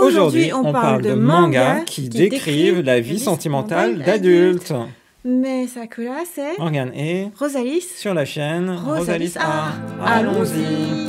Aujourd'hui, on, parle de mangas qui, décrivent la vie sentimentale d'adultes. Mais Sakura, c'est Morgan et Rosalys. sur la chaîne Rosalys Allons-y.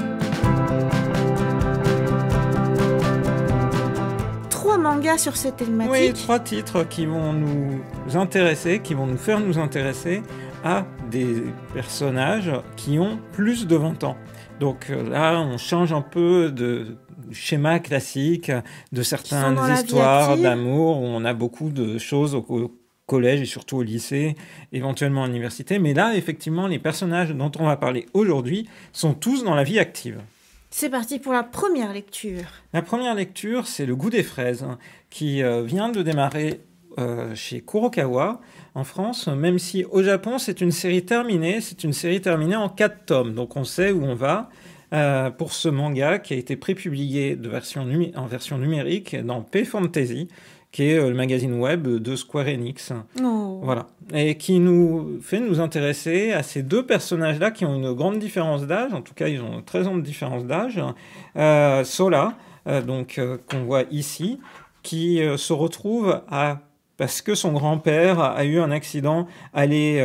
Trois mangas sur cette thématique. Oui, trois titres qui vont nous intéresser, qui vont nous faire nous intéresser à des personnages qui ont plus de 20 ans. Donc euh, là, on change un peu de schéma classique de certaines histoires d'amour où on a beaucoup de choses au, collège et surtout au lycée, éventuellement à l'université. Mais là, effectivement, les personnages dont on va parler aujourd'hui sont tous dans la vie active. C'est parti pour la première lecture. La première lecture, c'est Le goût des fraises, qui euh, vient de démarrer euh, chez Kurokawa en France, même si au Japon, c'est une série terminée. C'est une série terminée en quatre tomes, donc on sait où on va. Euh, pour ce manga qui a été prépublié de en version numérique dans P Fantasy, qui est euh, le magazine web de Square Enix. Oh. Voilà. Et qui nous fait nous intéresser à ces deux personnages-là qui ont une grande différence d'âge, en tout cas ils ont une très grande différence d'âge. Euh, Sola, donc qu'on voit ici, qui se retrouve à parce que son grand-père a eu un accident, aller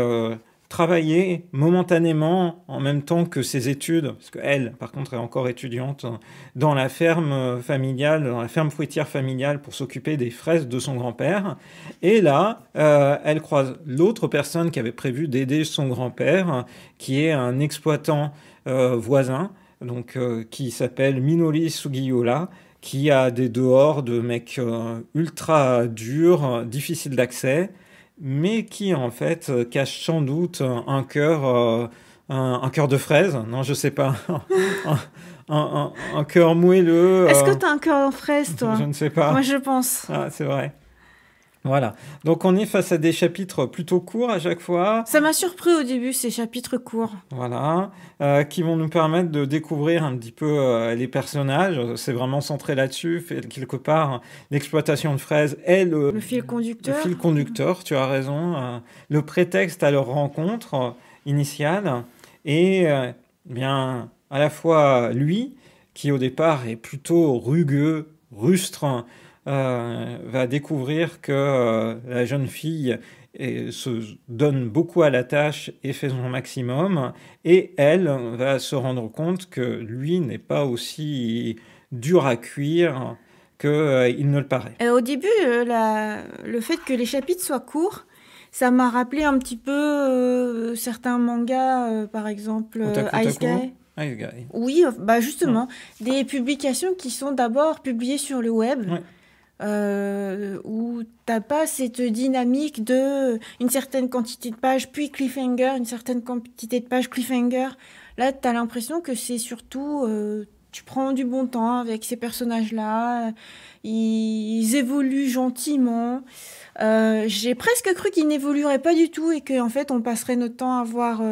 travailler momentanément en même temps que ses études, parce qu'elle, par contre, est encore étudiante, dans la ferme familiale, dans la ferme fruitière familiale pour s'occuper des fraises de son grand-père. Et là, euh, elle croise l'autre personne qui avait prévu d'aider son grand-père, qui est un exploitant euh, voisin, donc euh, qui s'appelle Minoli Sugiola, qui a des dehors de mecs ultra durs, difficiles d'accès mais qui en fait euh, cache sans doute un cœur, euh, un, cœur de fraise, non, je sais pas, un, cœur moelleux. Est-ce euh. que tu as un cœur en fraise, toi Je ne sais pas. Moi, je pense. Ah, c'est vrai. Voilà. Donc on est face à des chapitres plutôt courts à chaque fois. Ça m'a surpris au début ces chapitres courts. Voilà, euh, qui vont nous permettre de découvrir un petit peu euh, les personnages. C'est vraiment centré là-dessus. Quelque part, l'exploitation de fraises est le, fil conducteur. Le fil conducteur. Tu as raison. Euh, le prétexte à leur rencontre initiale et bien à la fois lui qui au départ est plutôt rugueux, rustre euh, va découvrir que euh, la jeune fille se donne beaucoup à la tâche et fait son maximum, et elle va se rendre compte que lui n'est pas aussi dur à cuire qu'il euh, ne le paraît. au début, le fait que les chapitres soient courts, ça m'a rappelé un petit peu certains mangas, par exemple Ice Guy. Oui, bah justement, des publications qui sont d'abord publiées sur le web euh, où t'as pas cette dynamique de euh, une certaine quantité de pages, puis cliffhanger, une certaine quantité de pages, cliffhanger. Là, t'as l'impression que c'est surtout euh, tu prends du bon temps avec ces personnages-là, ils, évoluent gentiment. Euh, j'ai presque cru qu'ils n'évolueraient pas du tout et qu'en en fait on passerait notre temps à voir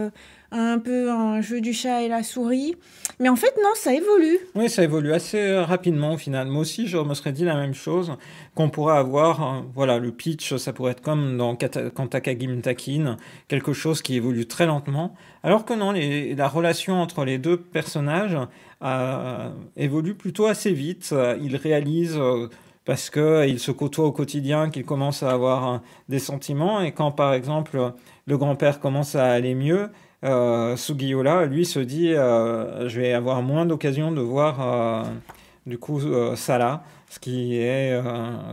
un peu un jeu du chat et la souris. Mais en fait, non, ça évolue. Oui, ça évolue assez euh, rapidement au final. Moi aussi, je me serais dit la même chose qu'on pourrait avoir. Euh, voilà, le pitch, ça pourrait être comme dans Kanta Kantaka quelque chose qui évolue très lentement. Alors que non, la relation entre les deux personnages euh, évolue plutôt assez vite. Ils réalisent. parce parce qu'ils se côtoient au quotidien, qu'ils commencent à avoir des sentiments, et quand par exemple le grand-père commence à aller mieux, euh, Sugiola, lui, se dit euh, je vais avoir moins d'occasion de voir euh, du coup euh, Salah, ce qui est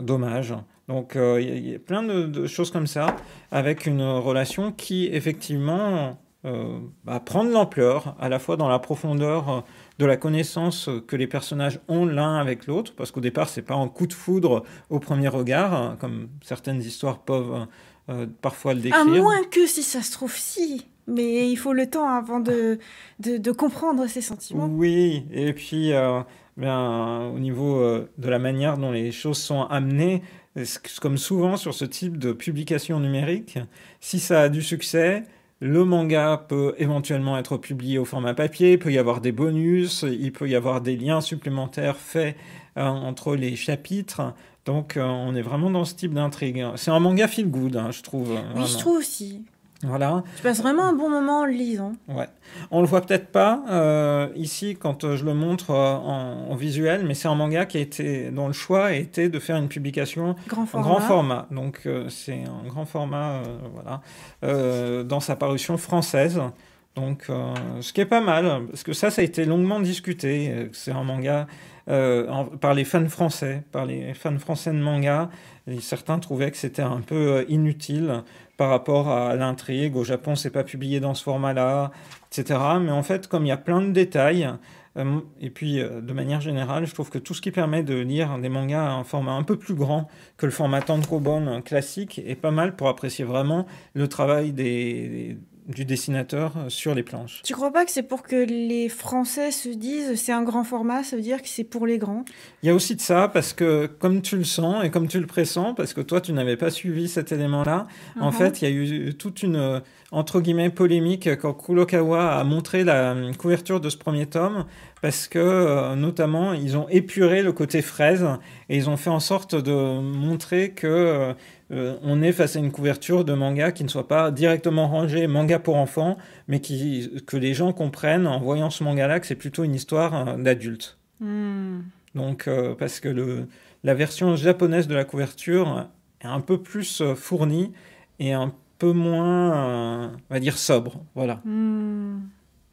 dommage. Donc il y, a plein de, choses comme ça, avec une relation qui, effectivement, va prendre l'ampleur, à la fois dans la profondeur de la connaissance que les personnages ont l'un avec l'autre, parce qu'au départ, c'est pas un coup de foudre au premier regard, hein, comme certaines histoires peuvent parfois le décrire. À moins que si ça se trouve si mais il faut le temps avant de, de, comprendre ses sentiments. Oui, et puis euh, ben, au niveau euh, de la manière dont les choses sont amenées, comme souvent sur ce type de publication numérique, si ça a du succès, le manga peut éventuellement être publié au format papier, il peut y avoir des bonus, il peut y avoir des liens supplémentaires faits euh, entre les chapitres. Donc on est vraiment dans ce type d'intrigue. C'est un manga feel good, hein, je trouve. Oui, je trouve aussi. Voilà. Tu passes vraiment un bon moment en le lisant. Ouais. On le voit peut-être pas euh, ici quand euh, je le montre euh, en, visuel, mais c'est un manga qui a été, dont le choix a été de faire une publication en grand format. Donc c'est un grand format voilà, dans sa parution française. Donc ce qui est pas mal, parce que ça, ça a été longuement discuté. C'est un manga par les fans français, par les fans français de manga certains trouvaient que c'était un peu euh, inutile par rapport à l'intrigue. Au Japon, c'est pas publié dans ce format-là, etc. Mais en fait, comme il y a plein de détails, euh, et puis, euh, de manière générale, je trouve que tout ce qui permet de lire des mangas à un format un peu plus grand que le format Tankobon classique est pas mal pour apprécier vraiment le travail des, du dessinateur sur les planches. Tu crois pas que c'est pour que les Français se disent c'est un grand format, ça veut dire que c'est pour les grands Il y a aussi de ça, parce que comme tu le sens et comme tu le pressens, parce que toi tu n'avais pas suivi cet élément-là, en uh-huh. fait il y a eu toute une, entre guillemets, polémique quand Kurokawa a montré la couverture de ce premier tome, parce que euh, notamment ils ont épuré le côté fraise et ils ont fait en sorte de montrer que euh, euh, on est face à une couverture de manga qui ne soit pas directement rangée manga pour enfants, mais qui, que les gens comprennent en voyant ce manga-là que c'est plutôt une histoire euh, d'adulte. Hmm. Donc, euh, parce que la version japonaise de la couverture est un peu plus fournie et un peu moins, on va dire, sobre. Voilà. Hmm.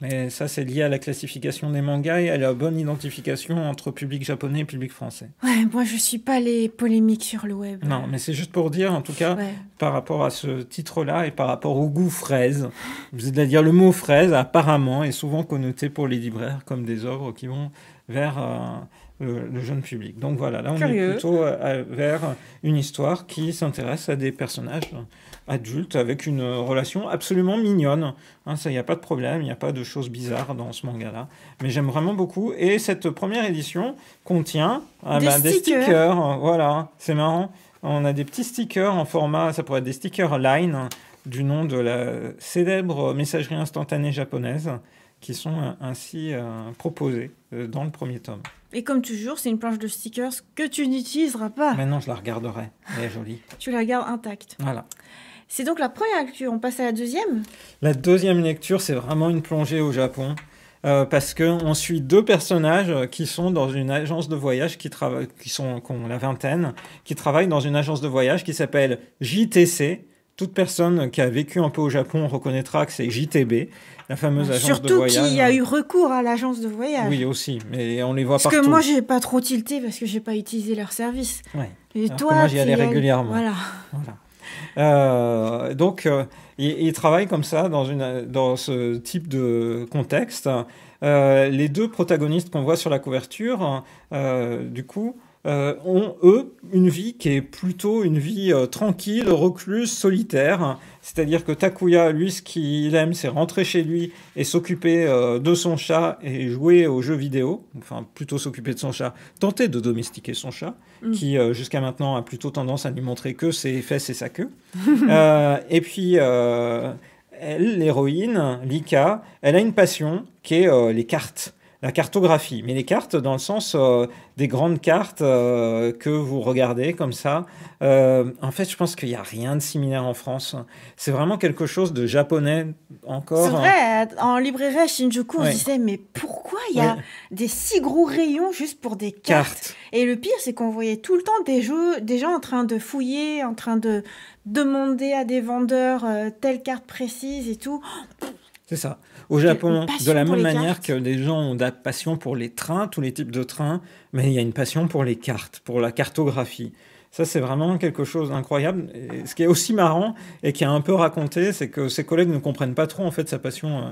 Mais ça, c'est lié à la classification des mangas et à la bonne identification entre public japonais et public français. Ouais, moi, je suis pas les polémiques sur le web. Non, mais c'est juste pour dire, en tout cas, par rapport à ce titre-là et par rapport au goût fraise, c'est-à-dire le mot fraise, apparemment, est souvent connoté pour les libraires comme des œuvres qui vont vers... Euh, euh, le, jeune public. Donc voilà, là on est plutôt euh, vers une histoire qui s'intéresse à des personnages adultes avec une relation absolument mignonne. Hein, ça, il n'y a pas de problème, il n'y a pas de choses bizarres dans ce manga-là. Mais j'aime vraiment beaucoup. Et cette première édition contient ah des, ben, stickers. Voilà, c'est marrant. On a des petits stickers en format, ça pourrait être des stickers line du nom de la célèbre messagerie instantanée japonaise qui sont ainsi euh, proposés dans le premier tome. Et comme toujours, c'est une planche de stickers que tu n'utiliseras pas. Maintenant, je la regarderai. Elle est jolie. tu la gardes intacte. Voilà. C'est donc la première lecture. On passe à la deuxième La deuxième lecture, c'est vraiment une plongée au Japon. Euh, parce qu'on suit deux personnages euh, qui sont dans une agence de voyage, qui, qui sont qui ont la vingtaine, qui travaillent dans une agence de voyage qui s'appelle JTC. Toute personne qui a vécu un peu au Japon reconnaîtra que c'est JTB la fameuse agence Surtout de voyage. Surtout qu'il y a hein. eu recours à l'agence de voyage. Oui, aussi, mais on les voit parce partout. Parce que moi, j'ai pas trop tilté parce que j'ai pas utilisé leur service. Ouais. Et toi, moi, j'y allais régulièrement. Voilà. voilà. Euh, donc, euh, ils, travaillent comme ça dans, une, dans ce type de contexte. Euh, les deux protagonistes qu'on voit sur la couverture, du coup, euh, ont, eux, une vie qui est plutôt une vie euh, tranquille, recluse, solitaire. C'est-à-dire que Takuya, lui, ce qu'il aime, c'est rentrer chez lui et s'occuper euh, de son chat et jouer aux jeux vidéo. Enfin, plutôt s'occuper de son chat, tenter de domestiquer son chat, mm. qui jusqu'à maintenant a plutôt tendance à lui montrer que ses fesses et sa queue. et puis elle, l'héroïne, Lika, elle a une passion qui est les cartes la cartographie, mais les cartes dans le sens euh, des grandes cartes euh, que vous regardez comme ça. Euh, en fait, je pense qu'il n'y a rien de similaire en France. C'est vraiment quelque chose de japonais encore. C'est hein. vrai, en librairie à Shinjuku, on se disait, mais pourquoi il y a des six gros rayons juste pour des cartes, Et le pire, c'est qu'on voyait tout le temps des, jeux, des gens en train de fouiller, en train de demander à des vendeurs telle carte précise et tout. C'est ça. Au Japon, de la même manière que des gens ont de la passion pour les trains, tous les types de trains, mais il y a une passion pour les cartes, pour la cartographie. Ça, c'est vraiment quelque chose d'incroyable. ce qui est aussi marrant et qui a un peu raconté, c'est que ses collègues ne comprennent pas trop en fait sa passion. Euh,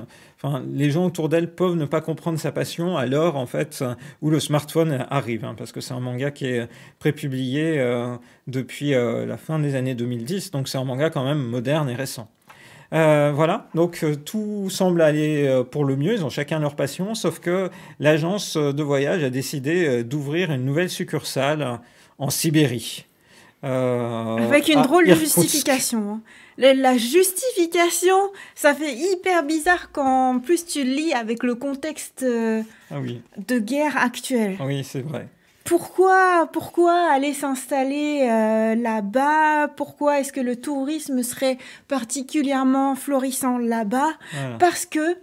enfin, les gens autour d'elle peuvent ne pas comprendre sa passion à l'heure en fait où le smartphone arrive, hein, parce que c'est un manga qui est prépublié publié euh, depuis euh, la fin des années 2010, donc c'est un manga quand même moderne et récent. Euh, voilà, donc euh, tout semble aller euh, pour le mieux, ils ont chacun leur passion, sauf que l'agence de voyage a décidé d'ouvrir une nouvelle succursale en Sibérie. Avec une drôle de justification. Hein. La, justification, ça fait hyper bizarre quand en plus tu lis avec le contexte ah de guerre actuelle. Oui, c'est vrai pourquoi, pourquoi aller s'installer euh, là-bas Pourquoi est-ce que le tourisme serait particulièrement florissant là-bas Parce que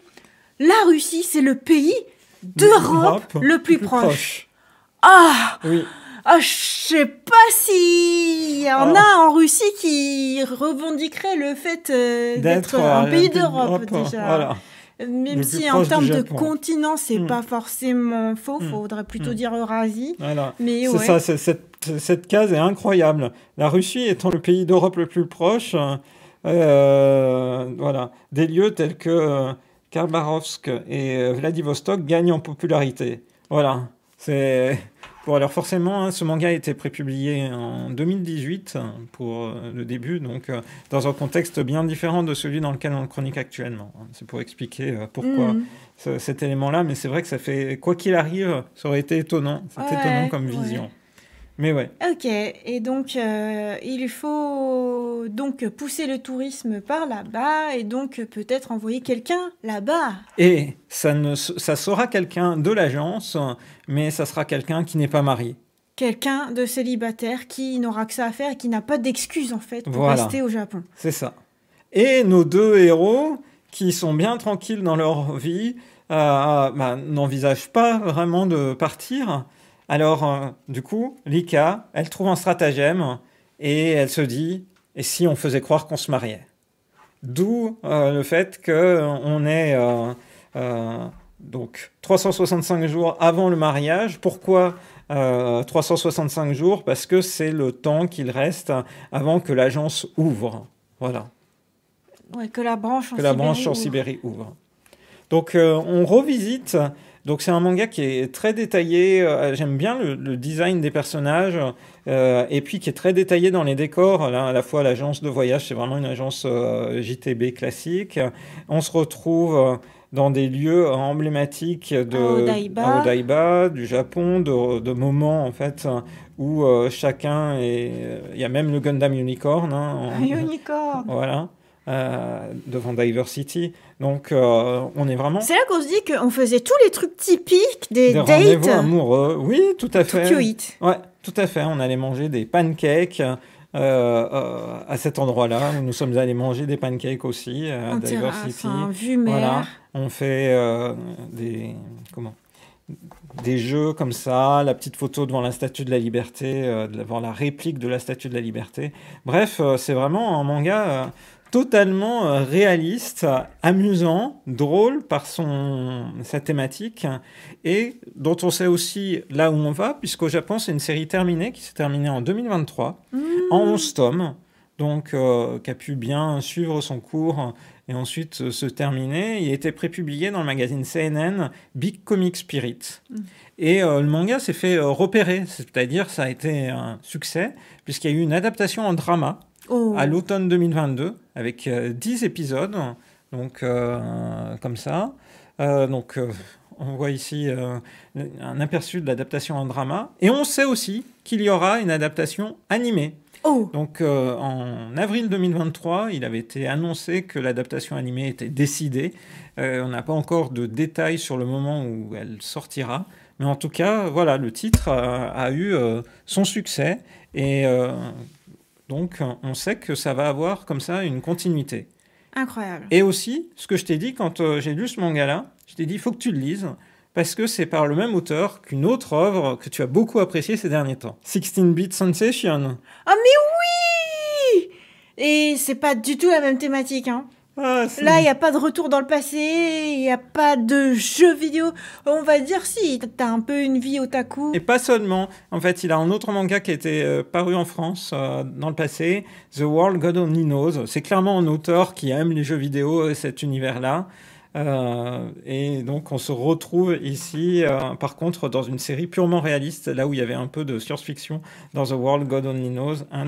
la Russie, c'est le pays d'Europe le plus, proche. Ah oui. Ah, je sais pas si y en oh. a en Russie qui revendiquerait le fait euh, d'être un pays d'Europe déjà même si en termes de continent, c'est hmm. pas forcément faux, il hmm. faudrait plutôt hmm. dire Eurasie. Mais ouais. ça, cette, cette, case est incroyable. La Russie étant le pays d'Europe le plus proche, euh, voilà, des lieux tels que euh, Khabarovsk et euh, Vladivostok gagnent en popularité. Voilà, c'est alors forcément, hein, ce manga a été prépublié en 2018 pour euh, le début, donc euh, dans un contexte bien différent de celui dans lequel on le chronique actuellement. C'est pour expliquer euh, pourquoi hmm. cet élément-là, mais c'est vrai que ça fait, quoi qu'il arrive, ça aurait été étonnant. C'est étonnant comme vision. Mais ouais. Ok, et donc il faut euh, donc pousser le tourisme par là-bas et donc peut-être envoyer quelqu'un là-bas. Et ça, sera quelqu'un de l'agence, mais ça sera quelqu'un qui n'est pas marié. Quelqu'un de célibataire qui n'aura que ça à faire et qui n'a pas d'excuse en fait pour rester au Japon. C'est ça. Et nos deux héros, qui sont bien tranquilles dans leur vie, euh, euh, bah, n'envisagent pas vraiment de partir. Alors, du coup, Lika, elle trouve un stratagème et elle se dit et si on faisait croire qu'on se mariait. D'où euh, le fait qu'on est euh, euh, donc 365 jours avant le mariage. Pourquoi 365 jours Parce que c'est le temps qu'il reste avant que l'agence ouvre. Voilà. Ouais, que la branche en, que la branche en Sibérie ouvre. Donc on revisite donc c'est un manga qui est très détaillé, euh, j'aime bien le, design des personnages, euh, et puis qui est très détaillé dans les décors. à la fois l'agence de voyage, c'est vraiment une agence euh, JTB classique. On se retrouve dans des lieux emblématiques de du Japon, de, moments en fait où chacun est. Il y a même le Gundam Unicorn. Un hein, ah, Unicorn. Voilà. Euh, devant Diversity. Donc, euh, on est vraiment. C'est là qu'on se dit qu'on faisait tous les trucs typiques des, des dates. amoureux. Oui, tout à fait. Ouais, tout à fait. On allait manger des pancakes. Euh, à cet endroit-là, nous sommes allés manger des pancakes aussi à Diversity. Voilà, on fait des comment des jeux comme ça, la petite photo devant la statue de la liberté, devant la réplique de la statue de la liberté. Bref, c'est vraiment un manga totalement euh, réaliste, amusant, drôle par son, sa thématique, et dont on sait aussi là où on va, puisqu'au Japon, c'est une série terminée qui s'est terminée en 2023, mmh. en 11 tomes, donc euh, qui a pu bien suivre son cours et ensuite se terminer. Il a été prépublié dans le magazine CNN Big Comic Spirit. Mmh. Et euh, le manga s'est fait repérer, c'est-à-dire ça a été un succès, puisqu'il y a eu une adaptation en drama Oh. à l'automne 2022 avec 10 euh, épisodes, donc euh, comme ça. Euh, donc on voit ici un aperçu de l'adaptation en drama. Et on sait aussi qu'il y aura une adaptation animée. Oh. Donc en avril 2023, il avait été annoncé que l'adaptation animée était décidée. on n'a pas encore de détails sur le moment où elle sortira. Mais en tout cas, voilà, le titre a, a eu son succès. Et donc on sait que ça va avoir comme ça une continuité. Incroyable. Et aussi, ce que je t'ai dit quand euh, j'ai lu ce manga-là, je t'ai dit, il faut que tu le lises, parce que c'est par le même auteur qu'une autre œuvre que tu as beaucoup appréciée ces derniers temps. 16-bit Sensation. Ah mais oui Et c'est pas du tout la même thématique, hein ah, Là, il n'y a pas de retour dans le passé, il n'y a pas de jeu vidéo. On va dire si, t'as un peu une vie otaku. Et pas seulement. En fait, il a un autre manga qui était euh, paru en France euh, dans le passé, The World God Only Knows. C'est clairement un auteur qui aime les jeux vidéo et euh, cet univers-là. Euh, et donc on se retrouve ici, euh, par contre, dans une série purement réaliste, là où il y avait un peu de science-fiction dans The World God Only Knows, hein,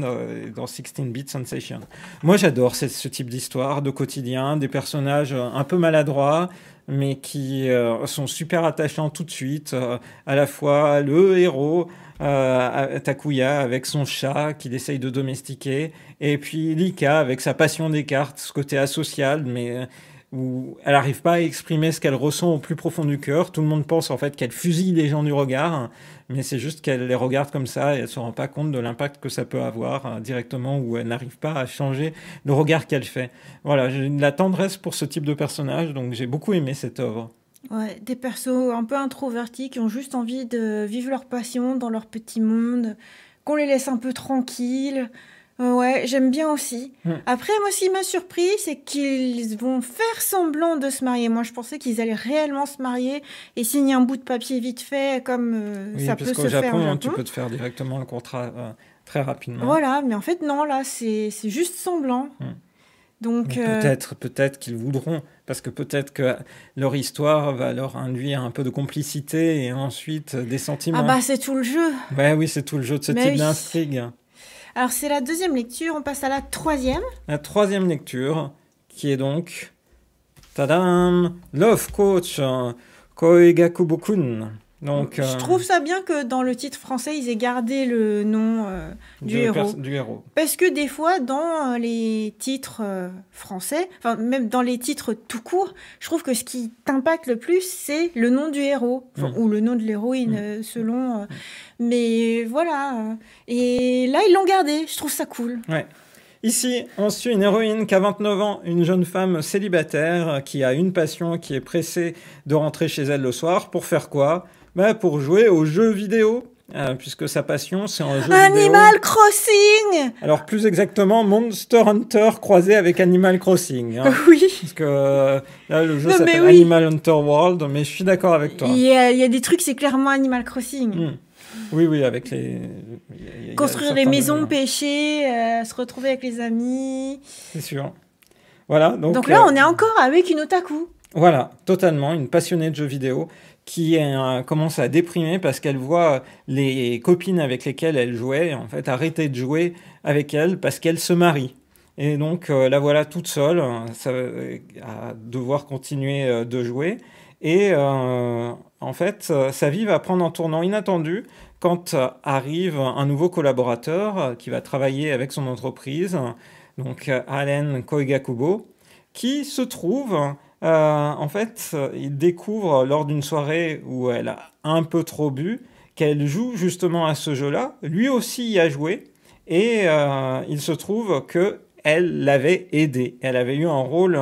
dans 16-bit Sensation. Moi j'adore ce, type d'histoire, de quotidien, des personnages un peu maladroits, mais qui sont super attachants tout de suite. à la fois le héros, Takuya, avec son chat qu'il essaye de domestiquer, et puis Lika avec sa passion des cartes, ce côté asocial, mais où elle n'arrive pas à exprimer ce qu'elle ressent au plus profond du cœur. Tout le monde pense en fait qu'elle fusille les gens du regard, mais c'est juste qu'elle les regarde comme ça et elle se rend pas compte de l'impact que ça peut avoir euh, directement où elle n'arrive pas à changer le regard qu'elle fait. Voilà, j'ai de la tendresse pour ce type de personnage, donc j'ai beaucoup aimé cette œuvre. des persos un peu introvertis qui ont juste envie de vivre leur passion dans leur petit monde, qu'on les laisse un peu tranquilles. Ouais, j'aime bien aussi. Hmm. Après, moi, ce qui m'a surpris, c'est qu'ils vont faire semblant de se marier. Moi, je pensais qu'ils allaient réellement se marier et signer un bout de papier vite fait, comme euh, ça peut se Japon, faire au hein, Japon. Tu peux te faire directement le contrat euh, très rapidement. Voilà, mais en fait, non, là, c'est juste semblant. Hmm. Donc, euh, peut-être, peut-être qu'ils voudront, parce que peut-être que leur histoire va leur induire un peu de complicité et ensuite des sentiments. Ah bah c'est tout le jeu. oui, c'est tout le jeu de ce type d'intrigue. Alors c'est la deuxième lecture, on passe à la troisième. La troisième lecture, qui est donc... Tadam Love Coach Koigakubukun je euh, trouve ça bien que dans le titre français, ils aient gardé le nom euh, du, héros. du héros. Parce que des fois, dans euh, les titres français, enfin même dans les titres tout court, je trouve que ce qui t'impacte le plus, c'est le nom du héros mm. ou le nom de l'héroïne, mm. selon. Mm. Mais voilà. Hein. Et là, ils l'ont gardé. Je trouve ça cool. Ouais. Ici, on suit une héroïne qui a 29 ans, une jeune femme célibataire qui a une passion qui est pressée de rentrer chez elle le soir. Pour faire quoi bah, Pour jouer aux jeux vidéo. Euh, puisque sa passion, c'est un jeu Animal Crossing Alors plus exactement, Monster Hunter croisé avec Animal Crossing. Hein. oui. Parce que euh, là, le jeu s'appelle Animal Hunter World, mais je suis d'accord avec toi. Il y, a, des trucs, c'est clairement Animal Crossing. Hmm. Oui, oui, avec les. Construire les maisons, pêcher, euh, se retrouver avec les amis. C'est sûr. Voilà. Donc, là, euh, on est encore avec une otaku. Voilà, totalement, une passionnée de jeux vidéo qui commence à déprimer parce qu'elle voit les copines avec lesquelles elle jouait, en fait, arrêter de jouer avec elle parce qu'elle se marie. Et donc euh, la voilà toute seule à devoir continuer de jouer. Et euh, en fait, euh, sa vie va prendre un tournant inattendu quand euh, arrive un nouveau collaborateur qui va travailler avec son entreprise, donc Allen Koigakubo, qui se trouve, en fait, il découvre lors d'une soirée où elle a un peu trop bu qu'elle joue justement à ce jeu-là. Lui aussi y a joué et il se trouve que l'avait aidé. Elle avait eu un rôle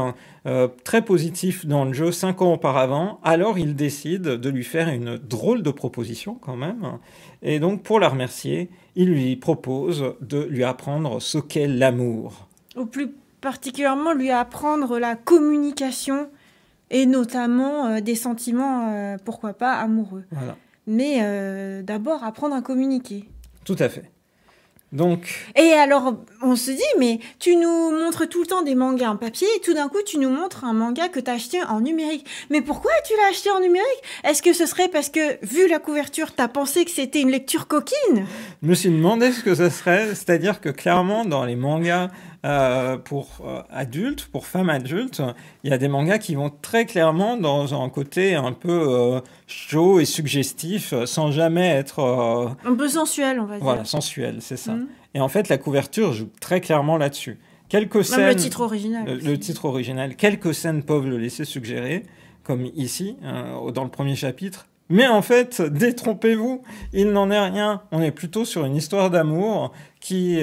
euh, très positif dans le jeu cinq ans auparavant, alors il décide de lui faire une drôle de proposition quand même. Et donc pour la remercier, il lui propose de lui apprendre ce qu'est l'amour. Ou plus particulièrement lui apprendre la communication et notamment euh, des sentiments, euh, pourquoi pas, amoureux. Mais d'abord apprendre à communiquer. Tout à fait. Et alors, on se dit, mais tu nous montres tout le temps des mangas en papier, et tout d'un coup, tu nous montres un manga que t'as acheté en numérique. Mais pourquoi tu l'as acheté en numérique Est-ce que ce serait parce que, vu la couverture, t'as pensé que c'était une lecture coquine Je me suis demandé ce que ce serait, c'est-à-dire que clairement, dans les mangas euh, pour euh, adultes, pour femmes adultes, il y a des mangas qui vont très clairement dans un côté un peu euh, chaud et suggestif, sans jamais être... Un peu sensuel, on va dire. Voilà, sensuel, c'est ça. Mm. Et en fait, la couverture joue très clairement là-dessus. Quelques scènes, le titre original. Le, titre original. Quelques scènes peuvent le laisser suggérer, comme ici, hein, dans le premier chapitre. Mais en fait, détrompez-vous, il n'en est rien. On est plutôt sur une histoire d'amour qui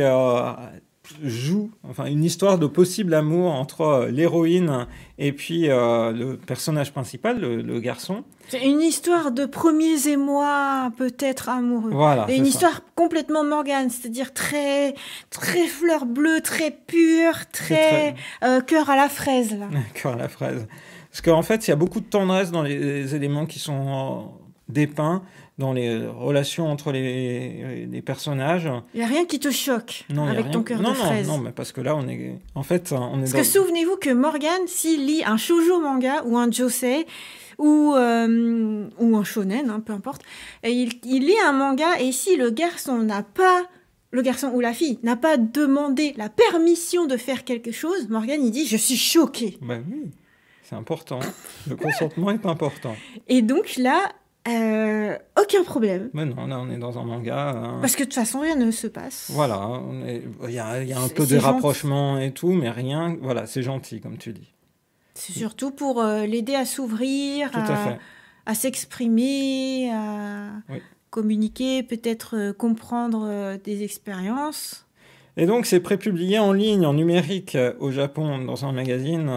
joue, enfin une histoire de possible amour entre euh, l'héroïne et puis euh, le personnage principal, le, garçon. C'est une histoire de premiers émois peut-être amoureux. Voilà. Et une histoire complètement Morgane, c'est-à-dire très très fleur bleue, très pure, très, euh, cœur à la fraise. Là. cœur à la fraise. Parce qu'en fait, il y a beaucoup de tendresse dans les éléments qui sont dépeints dans les relations entre les, personnages. Il n'y a rien qui te choque non, avec ton cœur non, de non, fraise. Non, mais parce que là, on est. En fait, on est. Parce que souvenez-vous que Morgane, s'il lit un shoujo manga ou un josei, ou, euh, ou un shonen, hein, peu importe, et il, lit un manga et si le garçon n'a pas le garçon ou la fille n'a pas demandé la permission de faire quelque chose, Morgane, il dit je suis choqué. Ben oui, c'est important. Le consentement est important. Et donc là, euh, aucun problème. Mais non, là on est dans un manga. Hein. Parce que de toute façon rien ne se passe. Voilà, il y, a un peu des rapprochement rapprochements et tout, mais rien. Voilà, c'est gentil comme tu dis. C'est surtout pour euh, l'aider à s'ouvrir, à, s'exprimer, à communiquer, peut-être euh, comprendre des expériences. Et donc c'est prépublié en ligne, en numérique au Japon dans un magazine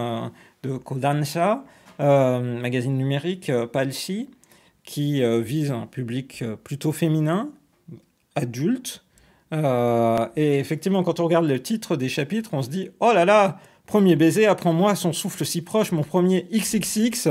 de Kodansha, magazine numérique Palshi qui euh, vise un public euh, plutôt féminin, adulte. Euh, et effectivement, quand on regarde le titre des chapitres, on se dit Oh là là, premier baiser, apprends-moi son souffle si proche, mon premier XXX.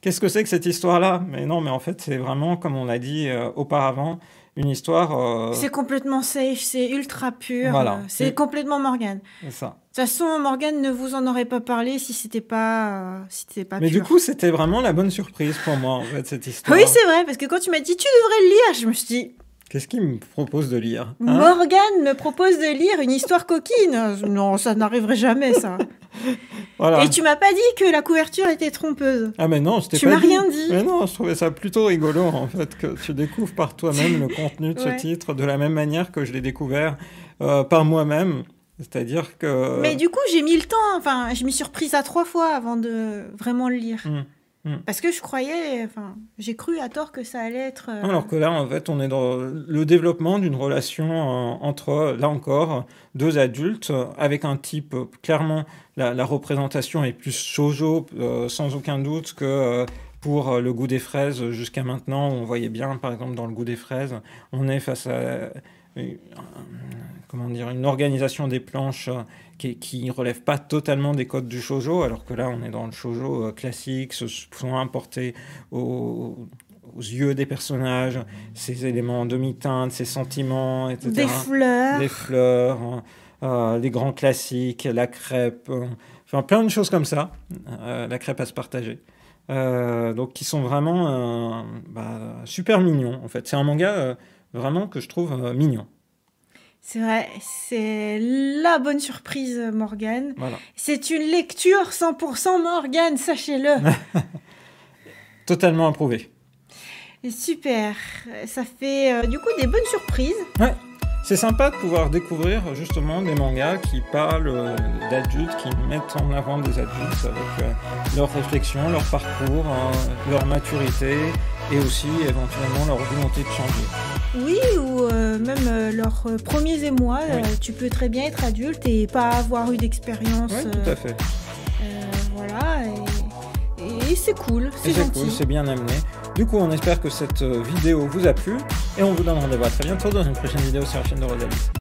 Qu'est-ce que c'est que cette histoire-là Mais non, mais en fait, c'est vraiment, comme on l'a dit auparavant, une histoire. Euh, c'est complètement safe, c'est ultra pur. Euh, c'est complètement Morgane. ça. De toute façon, Morgane ne vous en aurait pas parlé si c'était pas, euh, pas. Mais du coup, c'était vraiment la bonne surprise pour moi en cette histoire. Oui, c'est vrai parce que quand tu m'as dit tu devrais le lire, je me suis dit. Qu'est-ce qu'il me propose de lire Morgan hein Morgane me propose de lire une histoire coquine. Non, ça n'arriverait jamais, ça. Et tu m'as pas dit que la couverture était trompeuse. Ah mais non, c'était. pas Tu m'as rien dit. Mais non, je trouvais ça plutôt rigolo en fait que tu découvres par toi-même le contenu de ce titre de la même manière que je l'ai découvert euh, par moi-même. C'est-à-dire que. Mais du coup, j'ai mis le temps. Enfin, je m'y suis surprise à trois fois avant de vraiment le lire. Hmm. Mm. Parce que je croyais, enfin, j'ai cru à tort que ça allait être. Euh, Alors que là, en fait, on est dans le développement d'une relation euh, entre, là encore, deux adultes, avec un type, euh, clairement, la, la représentation est plus shoujo, sans aucun doute, que pour le goût des fraises jusqu'à maintenant, on voyait bien, par exemple, dans le goût des fraises, on est face à euh, euh, comment dire, une organisation des planches euh, qui ne relève pas totalement des codes du shojo, alors que là on est dans le shojo classique, Ce sont importés aux, yeux des personnages, ces éléments en demi-teinte, ces sentiments, etc. Des fleurs. les fleurs, hein, les grands classiques, la crêpe, enfin plein de choses comme ça, la crêpe à se partager. donc qui sont vraiment bah, super mignons en fait. C'est un manga vraiment que je trouve euh, mignon. C'est vrai, c'est la bonne surprise, euh, Morgan C'est une lecture 100% Morgan sachez-le. Totalement approuvé Super, ça fait euh, du coup des bonnes surprises. Ouais, c'est sympa de pouvoir découvrir justement des mangas qui parlent d'adultes, qui mettent en avant des adultes avec leurs réflexions, leur parcours, hein, leur maturité et aussi éventuellement leur volonté de changer. Oui, ou euh, même euh, leurs euh, premiers émois. tu peux très bien être adulte et pas avoir eu d'expérience. Oui, tout à fait. voilà, et, c'est cool, c'est gentil. c'est bien amené. Du coup, on espère que cette vidéo vous a plu et on vous donne rendez-vous à très bientôt dans une prochaine vidéo sur la chaîne de Rosalie.